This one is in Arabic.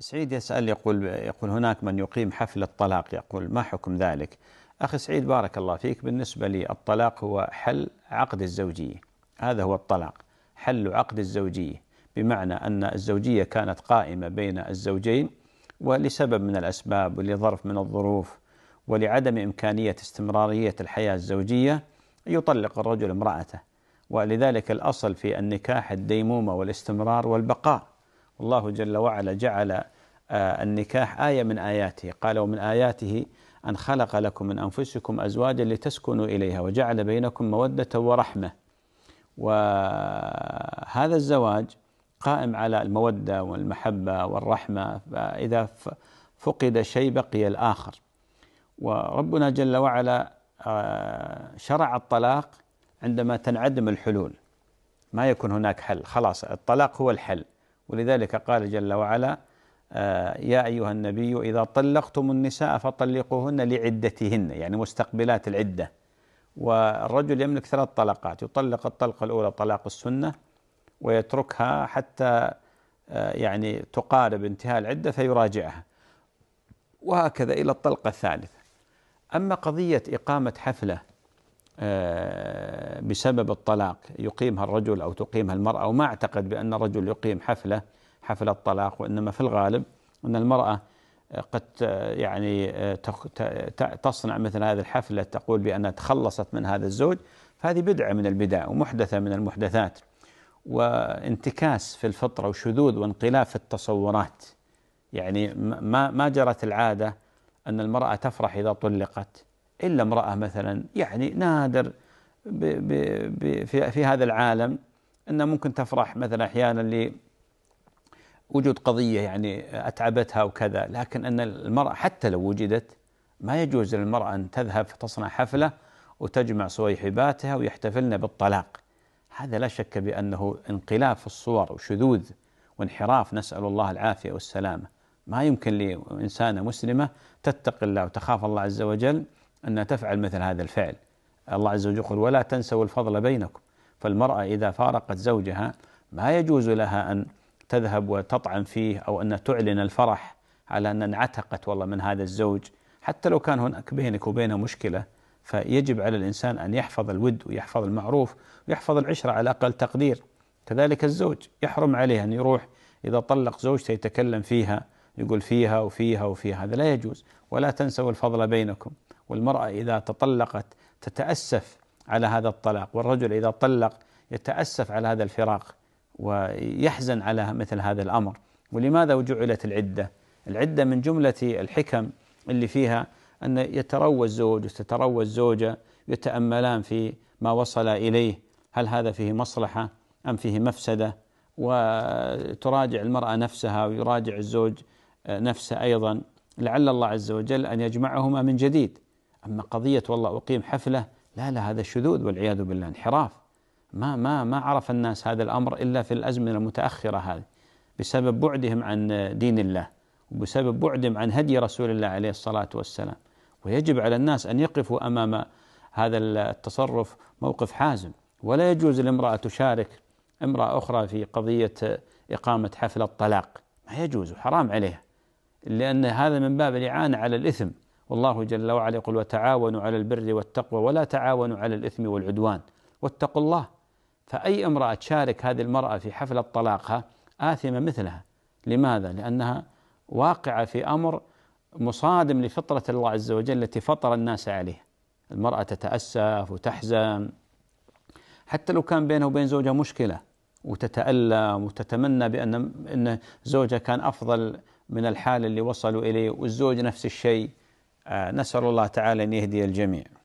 سعيد يسأل يقول يقول هناك من يقيم حفل الطلاق يقول ما حكم ذلك؟ أخي سعيد بارك الله فيك بالنسبة لي الطلاق هو حل عقد الزوجية هذا هو الطلاق حل عقد الزوجية بمعنى أن الزوجية كانت قائمة بين الزوجين ولسبب من الأسباب ولظرف من الظروف ولعدم إمكانية استمرارية الحياة الزوجية يطلق الرجل امرأته ولذلك الأصل في النكاح الديمومة والاستمرار والبقاء الله جل وعلا جعل آه، النكاح آية من آياته قال ومن آياته أن خلق لكم من أنفسكم أزواجا لتسكنوا إليها وجعل بينكم مودة ورحمة وهذا الزواج قائم على المودة والمحبة والرحمة فإذا فقد شيء بقي الآخر وربنا جل وعلا آه، شرع الطلاق عندما تنعدم الحلول ما يكون هناك حل خلاص الطلاق هو الحل ولذلك قال جل وعلا آه، يا أيها النبي إذا طلقتم النساء فطلقوهن لعدتهن يعني مستقبلات العدة والرجل يملك ثلاث طلقات يطلق الطلقة الأولى طلاق السنة ويتركها حتى آه، يعني تقارب انتهاء العدة فيراجعها وهكذا إلى الطلقة الثالثة أما قضية إقامة حفلة آه، بسبب الطلاق يقيمها الرجل أو تقيمها المرأة وما أعتقد بأن الرجل يقيم حفلة حفلة الطلاق وإنما في الغالب أن المرأة قد آه، يعني آه، تصنع مثل هذه الحفلة تقول بأنها تخلصت من هذا الزوج فهذه بدعة من البدع ومحدثة من المحدثات وانتكاس في الفطرة وشذوذ وانقلاب في التصورات يعني ما ما جرت العادة أن المرأة تفرح إذا طلقت إلا امرأة مثلا يعني نادر ب ب ب في, في هذا العالم أنها ممكن تفرح مثلا أحيانا لوجود قضية يعني أتعبتها وكذا لكن أن المرأة حتى لو وجدت ما يجوز للمرأة أن تذهب فتصنع حفلة وتجمع صويحباتها ويحتفلن بالطلاق هذا لا شك بأنه انقلاب في الصور وشذوذ وانحراف نسأل الله العافية والسلامة ما يمكن لإنسانة مسلمة تتقي الله وتخاف الله عز وجل أن تفعل مثل هذا الفعل الله عز وجل يقول ولا تنسوا الفضل بينكم فالمرأة إذا فارقت زوجها ما يجوز لها أن تذهب وتطعن فيه أو أن تعلن الفرح على أن انعتقت والله من هذا الزوج حتى لو كان هناك بينك وبينه مشكلة فيجب على الإنسان أن يحفظ الود ويحفظ المعروف ويحفظ العشرة على أقل تقدير كذلك الزوج يحرم عليه أن يروح إذا طلق زوجته يتكلم فيها يقول فيها وفيها وفيها هذا لا يجوز ولا تنسوا الفضل بينكم والمرأة إذا تطلقت تتأسف على هذا الطلاق والرجل إذا طلق يتأسف على هذا الفراق ويحزن على مثل هذا الأمر ولماذا جعلت العدة العدة من جملة الحكم اللي فيها أن يتروى الزوج وتتروى الزوجة يتأملان في ما وصل إليه هل هذا فيه مصلحة أم فيه مفسدة وتراجع المرأة نفسها ويراجع الزوج نفسه أيضا لعل الله عز وجل أن يجمعهما من جديد أما قضية والله أقيم حفلة لا لا هذا شذوذ والعياذ بالله انحراف ما ما ما عرف الناس هذا الأمر إلا في الأزمنة المتأخرة هذه بسبب بعدهم عن دين الله وبسبب بعدهم عن هدي رسول الله عليه الصلاة والسلام ويجب على الناس أن يقفوا أمام هذا التصرف موقف حازم ولا يجوز لامرأة تشارك امرأة أخرى في قضية إقامة حفل الطلاق ما يجوز حرام عليها لأن هذا من باب الإعانة على الإثم والله جل وعلا يقول وتعاونوا على البر والتقوى ولا تعاونوا على الإثم والعدوان واتقوا الله فأي امرأة تشارك هذه المرأة في حفلة طلاقها آثمة مثلها لماذا؟ لأنها واقعة في أمر مصادم لفطرة الله عز وجل التي فطر الناس عليها المرأة تتأسف وتحزن حتى لو كان بينها وبين زوجها مشكلة وتتألم وتتمنى بأن إن زوجها كان أفضل من الحال اللي وصلوا إليه والزوج نفس الشيء آه، نسأل الله تعالى أن يهدي الجميع